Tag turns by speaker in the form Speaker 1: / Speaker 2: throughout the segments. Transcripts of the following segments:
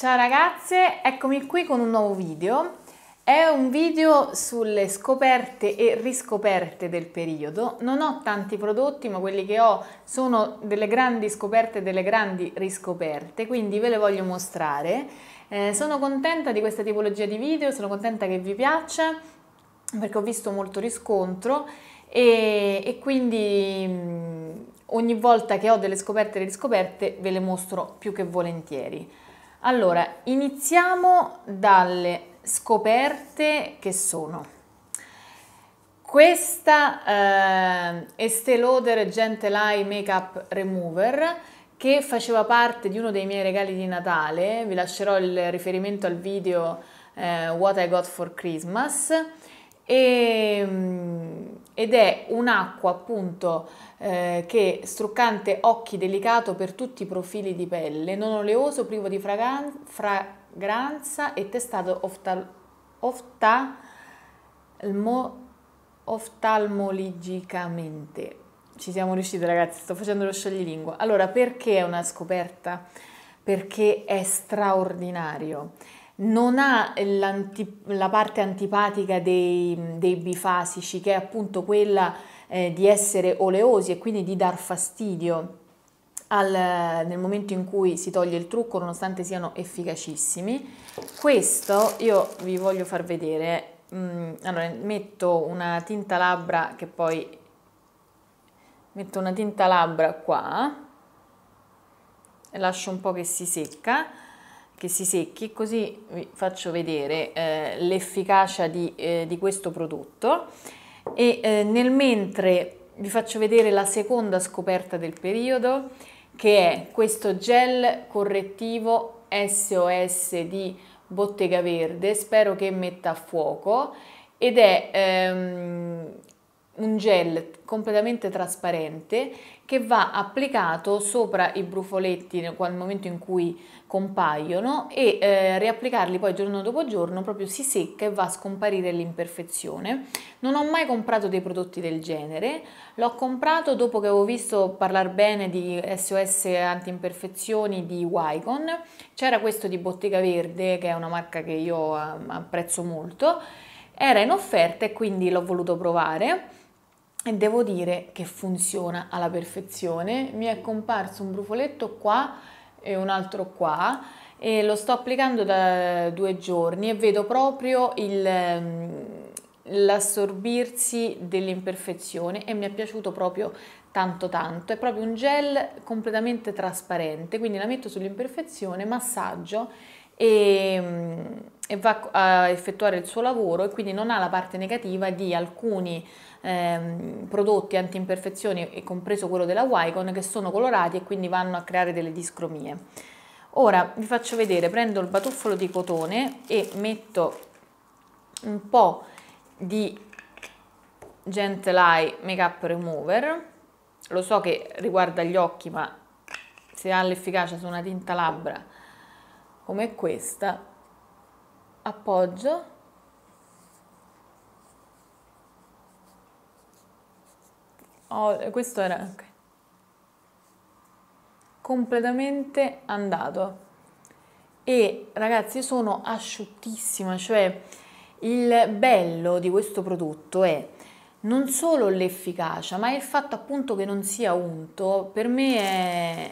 Speaker 1: Ciao ragazze, eccomi qui con un nuovo video. È un video sulle scoperte e riscoperte del periodo. Non ho tanti prodotti, ma quelli che ho sono delle grandi scoperte e delle grandi riscoperte, quindi ve le voglio mostrare. Eh, sono contenta di questa tipologia di video, sono contenta che vi piaccia perché ho visto molto riscontro e, e quindi mh, mm, ogni volta che ho delle scoperte e riscoperte ve le mostro più che volentieri. Allora, iniziamo dalle scoperte che sono. Questa eh, Estée Lauder Gentle Eye Makeup Remover che faceva parte di uno dei miei regali di Natale, vi lascerò il riferimento al video eh, What I Got for Christmas e, mm, ed è un'acqua appunto eh, che struccante occhi delicato per tutti i profili di pelle, non oleoso, privo di fragan- fragranza e testato oftal- oftalmo- oftalmologicamente. Ci siamo riusciti ragazzi, sto facendo lo scioglilingua. Allora, perché è una scoperta? Perché è straordinario non ha la parte antipatica dei, dei, bifasici, che è appunto quella eh, di essere oleosi e quindi di dar fastidio al, nel momento in cui si toglie il trucco, nonostante siano efficacissimi. Questo io vi voglio far vedere. Mm, allora, metto una tinta labbra che poi metto una tinta labbra qua, lascio un po' che si secca che si secchi, così vi faccio vedere eh, l'efficacia di, eh, di, questo prodotto e eh, nel mentre vi faccio vedere la seconda scoperta del periodo che è questo gel correttivo SOS di Bottega Verde, spero che metta a fuoco ed è ehm, un gel completamente trasparente che va applicato sopra i brufoletti nel momento in cui compaiono e eh, riapplicarli poi giorno dopo giorno proprio si secca e va a scomparire l'imperfezione. Non ho mai comprato dei prodotti del genere, l'ho comprato dopo che avevo visto parlare bene di SOS anti-imperfezioni di Wycon, c'era questo di Bottega Verde che è una marca che io eh, apprezzo molto, era in offerta e quindi l'ho voluto provare e devo dire che funziona alla perfezione. Mi è comparso un brufoletto qua e un altro qua e lo sto applicando da due giorni e vedo proprio ehm, l'assorbirsi dell'imperfezione e mi è piaciuto proprio tanto tanto. È proprio un gel completamente trasparente, quindi la metto sull'imperfezione, massaggio e ehm, e va a effettuare il suo lavoro e quindi non ha la parte negativa di alcuni ehm, prodotti anti-imperfezioni, compreso quello della Wycon, che sono colorati e quindi vanno a creare delle discromie. Ora vi faccio vedere, prendo il batuffolo di cotone e metto un po' di Gentle Eye Makeup Remover, lo so che riguarda gli occhi ma se ha l'efficacia su una tinta labbra come questa appoggio, oh, questo era okay. completamente andato e ragazzi sono asciuttissima, cioè il bello di questo prodotto è non solo l'efficacia, ma il fatto appunto che non sia unto, per me è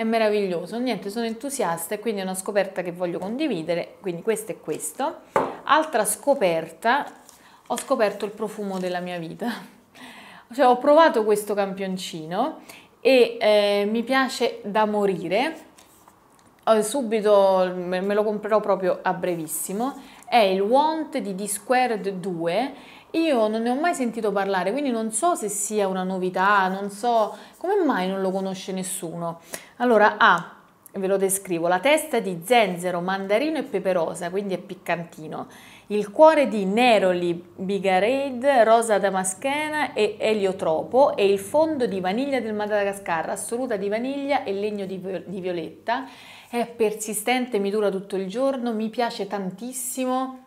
Speaker 1: è meraviglioso. Niente, sono entusiasta e quindi è una scoperta che voglio condividere, quindi questo è questo. Altra scoperta, ho scoperto il profumo della mia vita. Cioè, ho provato questo campioncino e eh, mi piace da morire. Eh, subito me lo comprerò proprio a brevissimo. È il Want di D-Squared 2 io non ne ho mai sentito parlare, quindi non so se sia una novità, non so come mai non lo conosce nessuno. Allora, A, ah, ve lo descrivo, la testa di zenzero, mandarino e peperosa, quindi è piccantino. Il cuore di neroli, bigarade, rosa damaschena e eliotropo e il fondo di vaniglia del Madagascar, assoluta di vaniglia e legno di, di violetta. È persistente, mi dura tutto il giorno, mi piace tantissimo,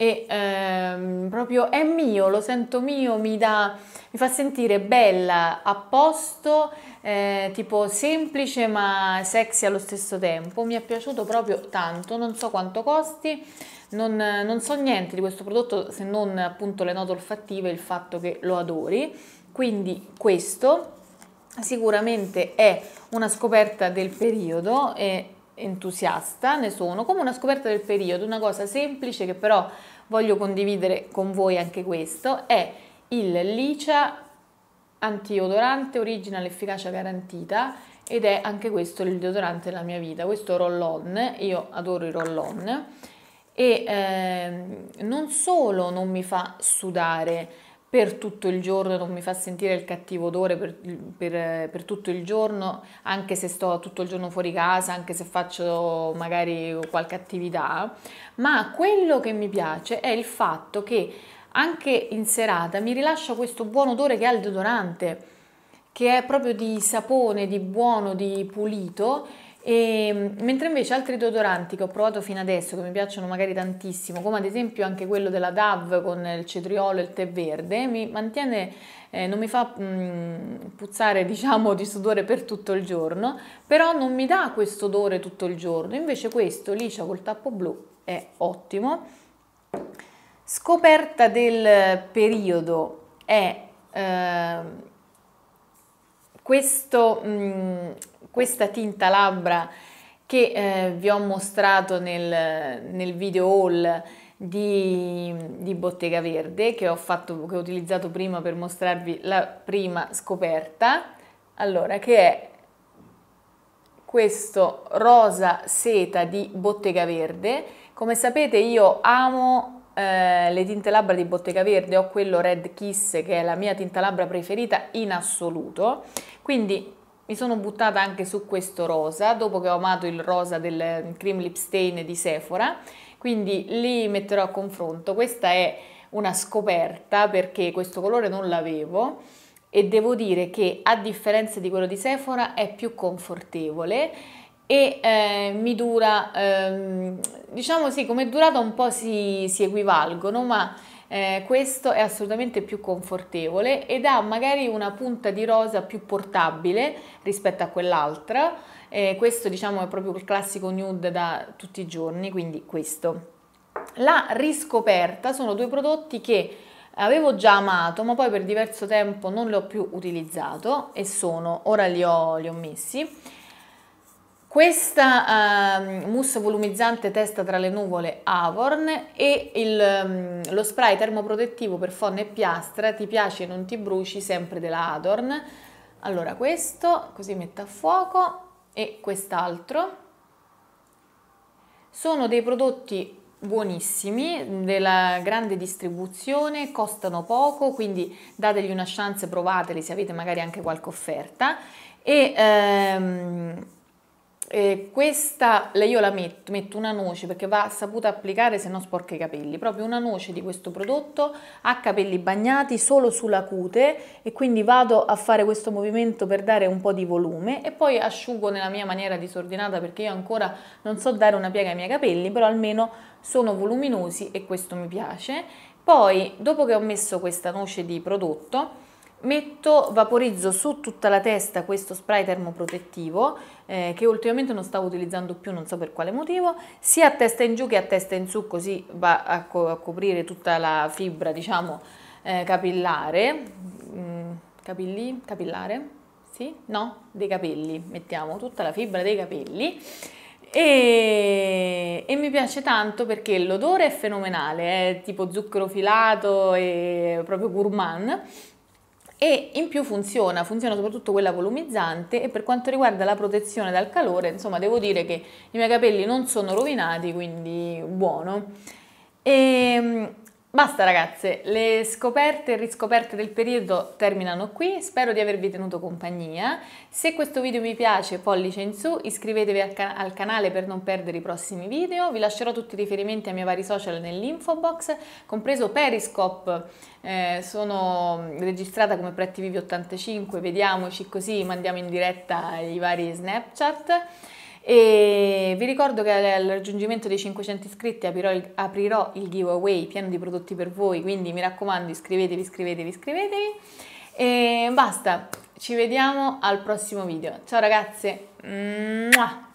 Speaker 1: e ehm, proprio è mio, lo sento mio, mi, dà, mi fa sentire bella, a posto, eh, tipo semplice ma sexy allo stesso tempo. Mi è piaciuto proprio tanto, non so quanto costi, non, non so niente di questo prodotto se non appunto le note olfattive e il fatto che lo adori. Quindi questo sicuramente è una scoperta del periodo e entusiasta ne sono, come una scoperta del periodo, una cosa semplice che però voglio condividere con voi anche questo, è il Licia antiodorante original efficacia garantita ed è anche questo il deodorante della mia vita, questo roll on, io adoro i roll on e eh, non solo non mi fa sudare, per tutto il giorno, non mi fa sentire il cattivo odore per, per, per, tutto il giorno, anche se sto tutto il giorno fuori casa, anche se faccio magari qualche attività, ma quello che mi piace è il fatto che anche in serata mi rilascia questo buon odore che ha il deodorante, che è proprio di sapone, di buono, di pulito e, ehm, mentre invece altri deodoranti che ho provato fino adesso, che mi piacciono magari tantissimo, come ad esempio anche quello della DAV con il cetriolo e il tè verde, mi mantiene, eh, non mi fa mm, puzzare diciamo di sudore per tutto il giorno, però non mi dà questo odore tutto il giorno, invece questo liscia col tappo blu è ottimo. Scoperta del periodo è... Eh, questo, mh, mm, questa tinta labbra che eh, vi ho mostrato nel, nel video haul di, di, Bottega Verde che ho, fatto, che ho utilizzato prima per mostrarvi la prima scoperta, allora che è questo rosa seta di Bottega Verde. Come sapete io amo eh, le tinte labbra di Bottega Verde, ho quello Red Kiss che è la mia tinta labbra preferita in assoluto, quindi mi sono buttata anche su questo rosa, dopo che ho amato il rosa del cream lip stain di Sephora, quindi li metterò a confronto. Questa è una scoperta perché questo colore non l'avevo e devo dire che a differenza di quello di Sephora è più confortevole e eh, mi dura, ehm, diciamo sì, come durata un po' si, si equivalgono, ma eh, questo è assolutamente più confortevole ed ha magari una punta di rosa più portabile rispetto a quell'altra. Eh, questo diciamo è proprio il classico nude da tutti i giorni, quindi questo. La riscoperta sono due prodotti che avevo già amato, ma poi per diverso tempo non li ho più utilizzato e sono, ora li ho, li ho messi questa uh, mousse volumizzante testa tra le nuvole Avon e il, um, lo spray termoprotettivo per fonda e piastra ti piace e non ti bruci sempre della Adorn. Allora questo così metto a fuoco e quest'altro. Sono dei prodotti buonissimi, della grande distribuzione, costano poco, quindi dategli una chance, provateli se avete magari anche qualche offerta e ehm, eh, questa io la metto, metto una noce perché va saputa applicare se no sporca i capelli proprio una noce di questo prodotto a capelli bagnati solo sulla cute e quindi vado a fare questo movimento per dare un po' di volume e poi asciugo nella mia maniera disordinata perché io ancora non so dare una piega ai miei capelli però almeno sono voluminosi e questo mi piace poi dopo che ho messo questa noce di prodotto Metto, vaporizzo su tutta la testa questo spray termoprotettivo eh, che ultimamente non stavo utilizzando più, non so per quale motivo, sia a testa in giù che a testa in su, così va a, co a coprire tutta la fibra, diciamo, eh, capillare, mm, capilli, capillare, sì? No? Dei capelli, mettiamo tutta la fibra dei capelli. E, e, mi piace tanto perché l'odore è fenomenale, è tipo zucchero filato e proprio gourmand e in più funziona, funziona soprattutto quella volumizzante e per quanto riguarda la protezione dal calore, insomma devo dire che i miei capelli non sono rovinati, quindi buono. E ehm, Basta ragazze, le scoperte e riscoperte del periodo terminano qui, spero di avervi tenuto compagnia. Se questo video vi piace pollice in su, iscrivetevi al, can al canale per non perdere i prossimi video, vi lascerò tutti i riferimenti ai miei vari social nell'info box, compreso Periscope, eh, sono mm, registrata come PretTV85, vediamoci così, mandiamo in diretta i vari Snapchat. E vi ricordo che al raggiungimento dei 500 iscritti aprirò il, aprirò il giveaway pieno di prodotti per voi, quindi mi raccomando iscrivetevi, iscrivetevi, iscrivetevi. E basta, ci vediamo al prossimo video. Ciao ragazze! Mua.